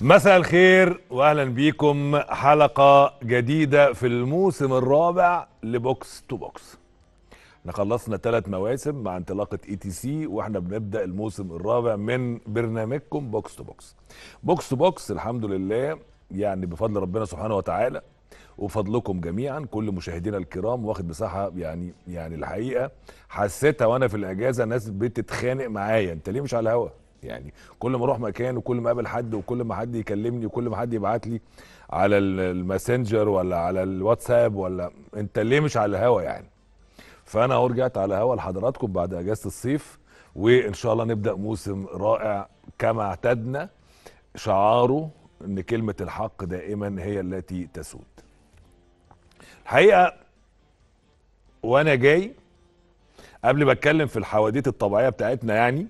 مساء الخير واهلا بيكم حلقه جديده في الموسم الرابع لبوكس تو بوكس احنا خلصنا ثلاث مواسم مع انطلاقه اي تي سي واحنا بنبدا الموسم الرابع من برنامجكم بوكس تو بوكس بوكس تو بوكس الحمد لله يعني بفضل ربنا سبحانه وتعالى وفضلكم جميعا كل مشاهدينا الكرام واخد مساحه يعني يعني الحقيقه حسيتها وانا في الاجازه ناس بتتخانق معايا انت ليه مش على الهوا يعني كل ما اروح مكان وكل ما اقابل حد وكل ما حد يكلمني وكل ما حد يبعت لي على الماسنجر ولا على الواتساب ولا انت ليه مش على الهوا يعني فانا اهو رجعت على هوا لحضراتكم بعد اجازه الصيف وان شاء الله نبدا موسم رائع كما اعتدنا شعاره ان كلمه الحق دائما هي التي تسود الحقيقه وانا جاي قبل ما اتكلم في الحواديت الطبيعيه بتاعتنا يعني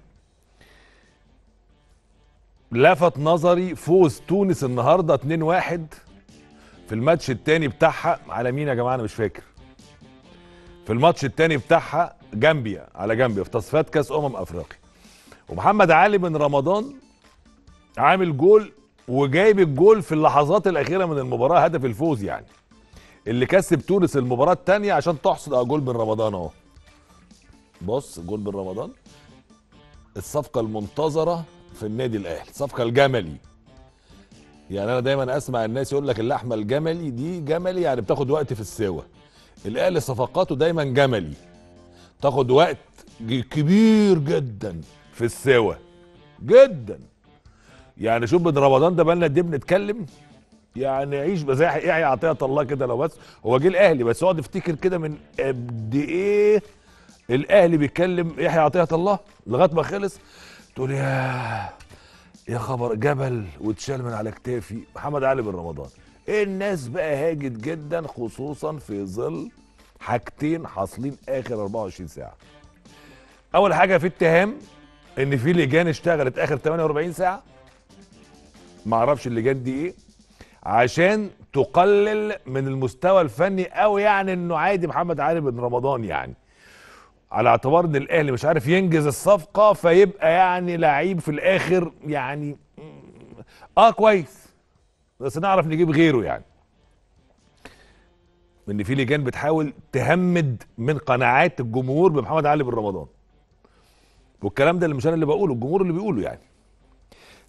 لفت نظري فوز تونس النهارده 2-1 في الماتش الثاني بتاعها على مين يا جماعه انا مش فاكر في الماتش الثاني بتاعها جامبيا على جامبيا في تصفيات كاس امم افريقيا ومحمد علي بن رمضان عامل جول وجايب الجول في اللحظات الاخيره من المباراه هدف الفوز يعني اللي كسب تونس المباراه الثانيه عشان تحصد اه جول بن رمضان اهو بص جول بن رمضان الصفقه المنتظره في النادي الاهلي صفقه الجملي يعني انا دايما اسمع الناس يقول لك اللحمه الجملي دي جملي يعني بتاخد وقت في السوى الاهلي صفقاته دايما جملي تاخد وقت كبير جدا في السوى جدا يعني شوف من رمضان ده بقالنا قد ايه بنتكلم يعني عيش بزاح ايه عطيه الله كده لو بس هو جه الاهلي بس اقعد افتكر كده من قد ايه الاهلي بيتكلم يحيى عطيه الله لغايه ما خلص تقول يا يا خبر جبل واتشال من على كتافي محمد علي بن رمضان إيه الناس بقى هاجت جدا خصوصا في ظل حاجتين حاصلين اخر 24 ساعه اول حاجه في اتهام ان في لجان اشتغلت اخر 48 ساعه ما اعرفش اللجان دي ايه عشان تقلل من المستوى الفني او يعني انه عادي محمد علي بن رمضان يعني على اعتبار ان الاهلي مش عارف ينجز الصفقه فيبقى يعني لعيب في الاخر يعني اه كويس بس نعرف نجيب غيره يعني ان في لجان بتحاول تهمد من قناعات الجمهور بمحمد علي بن رمضان والكلام ده اللي مش انا اللي بقوله الجمهور اللي بيقوله يعني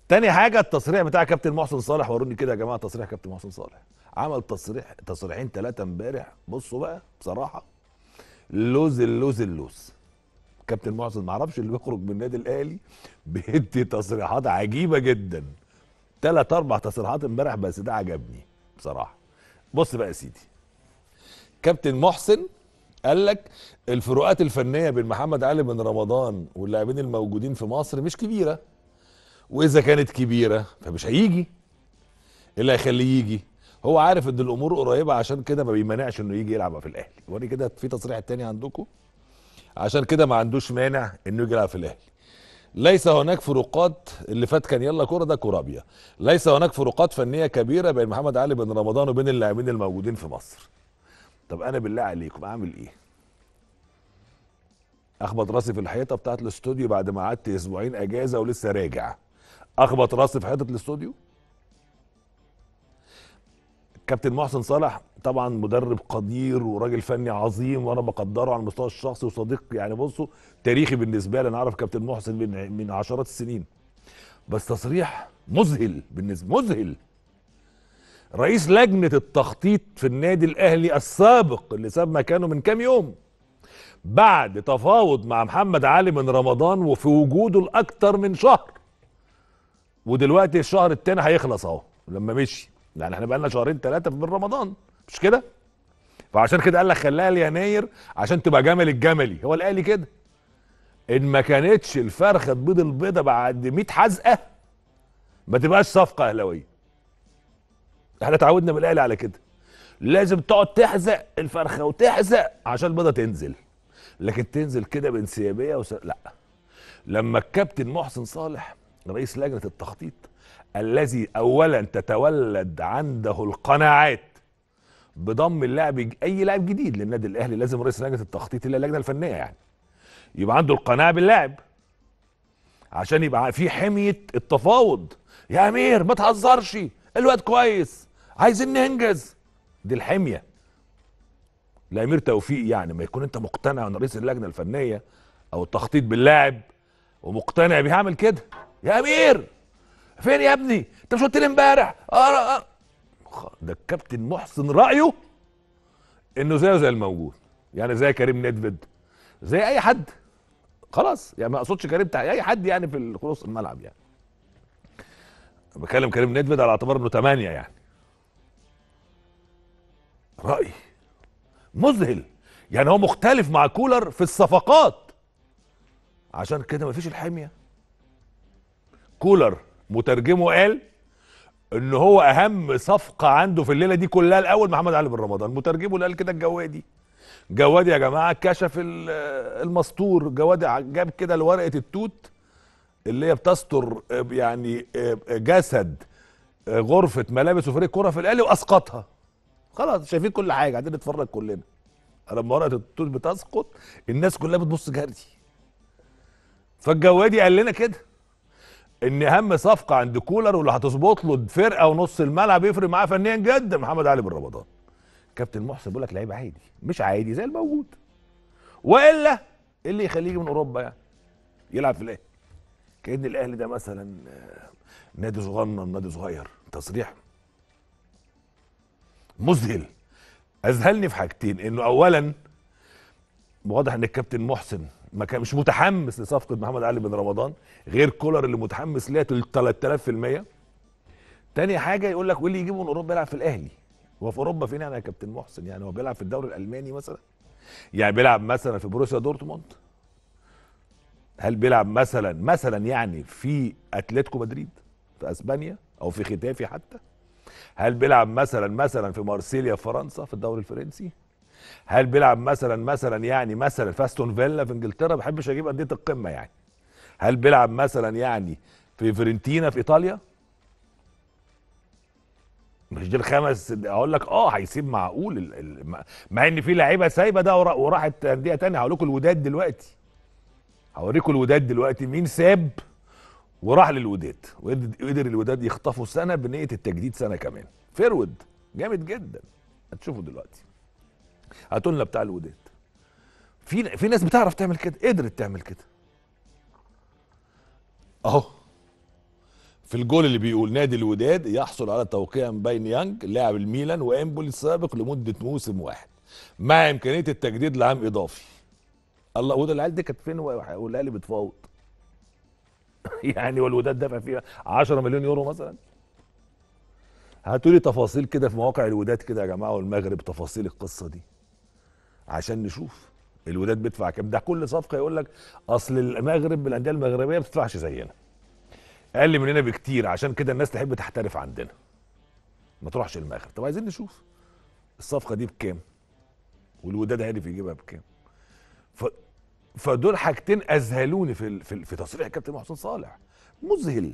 تاني حاجه التصريح بتاع كابتن محسن صالح وروني كده يا جماعه تصريح كابتن محسن صالح عمل تصريح تصريحين ثلاثه امبارح بصوا بقى بصراحه لوز اللوز اللوز كابتن محسن معرفش اللي بيخرج من النادي الاهلي بيدي تصريحات عجيبه جدا ثلاث اربع تصريحات امبارح بس ده عجبني بصراحه بص بقى يا سيدي كابتن محسن قال لك الفروقات الفنيه بين محمد علي بن رمضان واللاعبين الموجودين في مصر مش كبيره واذا كانت كبيره فمش هيجي إيه اللي هيخليه يجي هو عارف ان الامور قريبه عشان كده ما بيمانعش انه يجي يلعب في الاهلي وري كده في تصريح تاني عندكم عشان كده ما عندوش مانع انه يجي يلعب في الاهلي ليس هناك فروقات اللي فات كان يلا كوره ده كرابية ليس هناك فروقات فنيه كبيره بين محمد علي بن رمضان وبين اللاعبين الموجودين في مصر طب انا بالله عليكم اعمل ايه اخبط راسي في الحيطه بتاعت الاستوديو بعد ما قعدت اسبوعين اجازه ولسه راجع اخبط راسي في حيطه الاستوديو كابتن محسن صالح طبعا مدرب قدير وراجل فني عظيم وانا بقدره على المستوى الشخصي وصديق يعني بصوا تاريخي بالنسبه لي انا اعرف كابتن محسن من من عشرات السنين بس تصريح مذهل بالنسبه مذهل رئيس لجنه التخطيط في النادي الاهلي السابق اللي ساب مكانه من كام يوم بعد تفاوض مع محمد علي من رمضان وفي وجوده لاكثر من شهر ودلوقتي الشهر الثاني هيخلص اهو لما مشي يعني احنا بقالنا شهرين ثلاثه من رمضان مش كده فعشان كده قال لك خليها ليناير عشان تبقى جمل الجملي هو اللي قال لي كده ان ما كانتش الفرخه تبيض البيضه بعد 100 حزقه ما تبقاش صفقه اهلاويه احنا اتعودنا من الاهلي على كده لازم تقعد تحزق الفرخه وتحزق عشان البيضه تنزل لكن تنزل كده بانسيابيه وس... لا لما الكابتن محسن صالح رئيس لجنه التخطيط الذي اولا تتولد عنده القناعات بضم اللاعب اي لاعب جديد للنادي الاهلي لازم رئيس لجنه التخطيط الا اللجنه الفنيه يعني يبقى عنده القناعه باللاعب عشان يبقى في حميه التفاوض يا امير ما تهزرش الواد كويس عايزين ننجز دي الحميه لامير توفيق يعني ما يكون انت مقتنع ان رئيس اللجنه الفنيه او التخطيط باللاعب ومقتنع بيعمل كده يا امير فين يا ابني انت مش قلت لي امبارح آه آه. آه. ده الكابتن محسن رايه انه زيه زي الموجود يعني زي كريم ندفد زي اي حد خلاص يعني ما اقصدش كريم بتاع اي حد يعني في خلاص الملعب يعني بكلم كريم ندفد على اعتبار انه 8 يعني رأي مذهل يعني هو مختلف مع كولر في الصفقات عشان كده مفيش الحميه كولر مترجمه قال ان هو اهم صفقه عنده في الليله دي كلها الاول محمد علي بن رمضان مترجمه اللي قال كده الجوادي جوادي يا جماعه كشف المستور جوادي جاب كده ورقه التوت اللي هي بتستر يعني جسد غرفه ملابس وفريق كره في الاهلي واسقطها خلاص شايفين كل حاجه قاعدين نتفرج كلنا لما ورقه التوت بتسقط الناس كلها بتبص جاردي فالجوادي قال لنا كده ان اهم صفقه عند كولر واللي هتظبط له الفرقه ونص الملعب يفرق معاه فنيا جدا محمد علي بن رمضان كابتن محسن بيقول لك لعيب عادي مش عادي زي الموجود والا اللي يخليه من اوروبا يعني يلعب في الاهلي كان الاهلي ده مثلا آه، نادي صغنن نادي صغير تصريح مذهل اذهلني في حاجتين انه اولا واضح ان الكابتن محسن ما كان مش متحمس لصفقه محمد علي بن رمضان غير كولر اللي متحمس ليها 3000% تاني حاجه يقول لك واللي يجيبه من اوروبا يلعب في الاهلي هو في اوروبا فين نعم يعني يا كابتن محسن يعني هو بيلعب في الدوري الالماني مثلا يعني بيلعب مثلا في بروسيا دورتموند هل بيلعب مثلا مثلا يعني في اتلتيكو مدريد في اسبانيا او في ختافي حتى هل بيلعب مثلا مثلا في مارسيليا في فرنسا في الدوري الفرنسي هل بيلعب مثلا مثلا يعني مثلا فاستون فيلا في انجلترا ما بحبش اجيب انديه القمه يعني هل بيلعب مثلا يعني في فيرنتينا في ايطاليا مش دي الخمس اقول لك اه هيسيب معقول مع ان في لعيبه سايبه ده وراحت انديه تانية هقول لكم الوداد دلوقتي هوريكم الوداد دلوقتي مين ساب وراح للوداد وقدر الوداد يخطفوا سنه بنيه التجديد سنه كمان فيرود جامد جدا هتشوفوا دلوقتي هاتوا لنا بتاع الوداد في في ناس بتعرف تعمل كده قدرت تعمل كده اهو في الجول اللي بيقول نادي الوداد يحصل على توقيع بين يانج لاعب الميلان وامبولي السابق لمده موسم واحد مع امكانيه التجديد لعام اضافي الله وده العيال دي كانت فين والاهلي لي بتفاوض يعني والوداد دفع فيها 10 مليون يورو مثلا هاتوا لي تفاصيل كده في مواقع الوداد كده يا جماعه والمغرب تفاصيل القصه دي عشان نشوف الوداد بيدفع كام ده كل صفقه يقول لك اصل المغرب الانديه المغربيه ما بتدفعش زينا اقل مننا بكتير عشان كده الناس تحب تحترف عندنا ما تروحش المغرب طب عايزين نشوف الصفقه دي بكام والوداد هادف يجيبها بكام ف... فدول حاجتين اذهلوني في في, في تصريح كابتن محسن صالح مذهل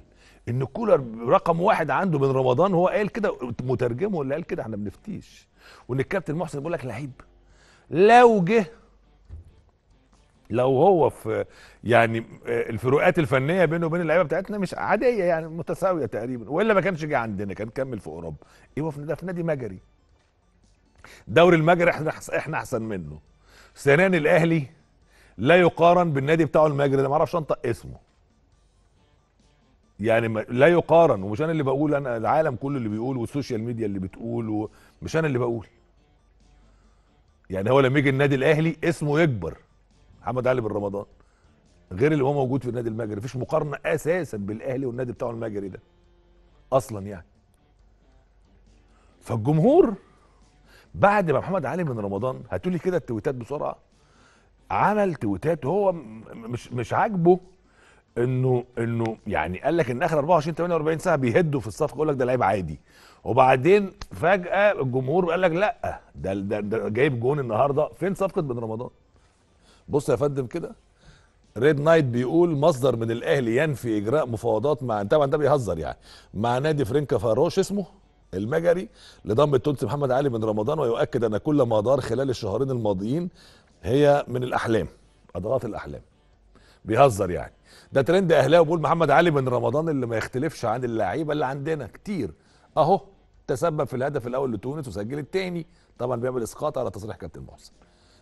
ان كولر رقم واحد عنده من رمضان هو قال كده مترجمه اللي قال كده احنا بنفتيش وان الكابتن محسن بيقول لك لعيب لو جه لو هو في يعني الفروقات الفنيه بينه وبين اللعيبه بتاعتنا مش عاديه يعني متساويه تقريبا والا ما كانش جه عندنا كان كمل في اوروبا ايوه ده في نادي مجري دوري المجري احنا احنا احسن منه ثانيا الاهلي لا يقارن بالنادي بتاعه المجري ده ما اعرفش انطق اسمه يعني لا يقارن ومش انا اللي بقول انا العالم كله اللي بيقول والسوشيال ميديا اللي بتقول مش انا اللي بقول يعني هو لما يجي النادي الاهلي اسمه يكبر محمد علي بن رمضان غير اللي هو موجود في النادي المجري مفيش مقارنه اساسا بالاهلي والنادي بتاعه المجري ده اصلا يعني فالجمهور بعد ما محمد علي بن رمضان هتقولي كده التويتات بسرعه عمل تويتات هو مش مش عاجبه انه انه يعني قال لك ان اخر 24 48 ساعه بيهدوا في الصفقه يقول لك ده لعيب عادي وبعدين فجاه الجمهور قال لك لا ده ده, ده جايب جون النهارده فين صفقه بن رمضان بص يا فندم كده ريد نايت بيقول مصدر من الاهلي ينفي اجراء مفاوضات مع طبعا ده بيهزر يعني مع نادي فرينكا فاروش اسمه المجري لضم التونسي محمد علي بن رمضان ويؤكد ان كل ما دار خلال الشهرين الماضيين هي من الاحلام اضغاث الاحلام بيهزر يعني ده ترند اهلاوي بيقول محمد علي بن رمضان اللي ما يختلفش عن اللعيبه اللي عندنا كتير اهو تسبب في الهدف الاول لتونس وسجل الثاني طبعا بيعمل اسقاط على تصريح كابتن محسن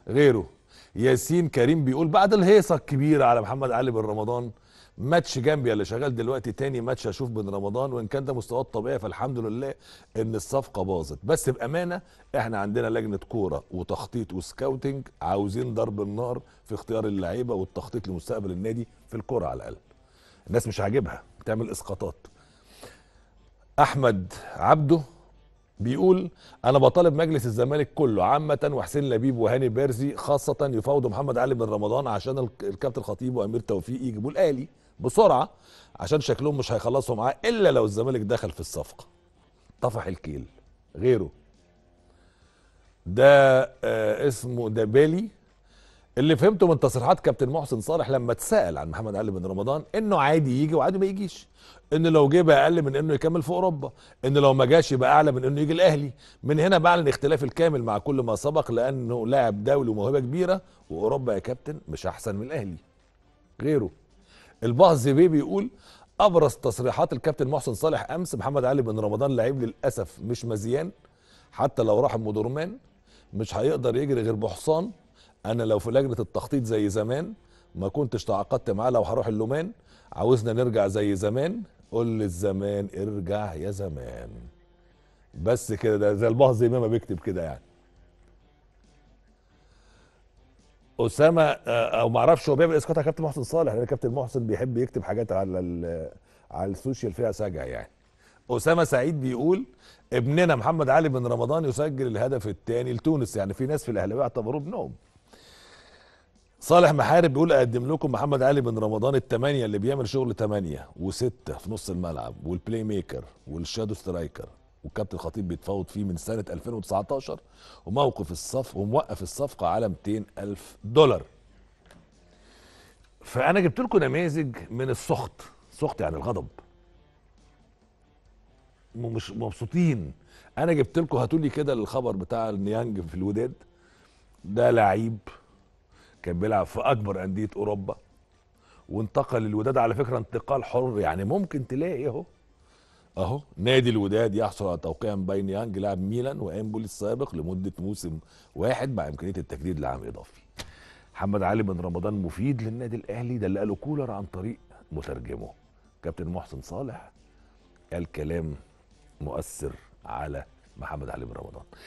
غيره ياسين كريم بيقول بعد الهيصه الكبيره على محمد علي بن رمضان ماتش جامبيا اللي شغال دلوقتي تاني ماتش اشوف بن رمضان وان كان ده مستواه الطبيعي فالحمد لله ان الصفقه باظت بس بامانه احنا عندنا لجنه كوره وتخطيط وسكاوتنج عاوزين ضرب النار في اختيار اللعيبه والتخطيط لمستقبل النادي في الكوره على الاقل الناس مش عاجبها بتعمل اسقاطات احمد عبده بيقول انا بطالب مجلس الزمالك كله عامه وحسين لبيب وهاني بيرزي خاصه يفاوضوا محمد علي بن رمضان عشان الكابتن خطيب وامير توفيق يجيبوا الاهلي بسرعه عشان شكلهم مش هيخلصوا معاه الا لو الزمالك دخل في الصفقه طفح الكيل غيره ده آه اسمه بالي اللي فهمته من تصريحات كابتن محسن صالح لما اتسال عن محمد علي بن رمضان انه عادي يجي وعادي ما يجيش ان لو جه بقى اقل من انه يكمل في اوروبا ان لو ما جاش يبقى اعلى من انه يجي الاهلي من هنا بعلن اختلاف الكامل مع كل ما سبق لانه لاعب دولي وموهبه كبيره واوروبا يا كابتن مش احسن من الاهلي غيره البعض بيه بيقول ابرز تصريحات الكابتن محسن صالح امس محمد علي بن رمضان لعيب للاسف مش مزيان حتى لو راح ام درمان مش هيقدر يجري غير بحصان انا لو في لجنه التخطيط زي زمان ما كنتش تعاقدت معاه لو هروح اللومان عاوزنا نرجع زي زمان قول للزمان ارجع يا زمان بس كده ده زي الباه زي ما بيكتب كده يعني اسامه آه، او ما اعرفش هو بيعمل اسقاط إيه، على كابتن محسن صالح لان كابتن محسن بيحب يكتب حاجات على على السوشيال فيها سجع يعني اسامه سعيد بيقول ابننا محمد علي بن رمضان يسجل الهدف الثاني لتونس يعني في ناس في الاهلاويه اعتبروه ابنهم صالح محارب بيقول اقدم لكم محمد علي بن رمضان الثمانيه اللي بيعمل شغل ثمانيه وسته في نص الملعب والبلاي ميكر والشادو سترايكر والكابتن خطيب بيتفاوض فيه من سنه 2019 وموقف الصف وموقف الصفقه على 200 الف دولار. فانا جبت لكم نماذج من السخط، سخط يعني الغضب. مش مبسوطين انا جبت لكم هاتوا لي كده الخبر بتاع النيانج في الوداد ده لعيب كان بيلعب في اكبر انديه اوروبا وانتقل الوداد على فكره انتقال حر يعني ممكن تلاقي اهو اهو نادي الوداد يحصل على توقيع بين يانج لاعب ميلان وامبولي السابق لمده موسم واحد مع امكانيه التجديد لعام اضافي. محمد علي بن رمضان مفيد للنادي الاهلي ده اللي قاله كولر عن طريق مترجمه كابتن محسن صالح قال كلام مؤثر على محمد علي بن رمضان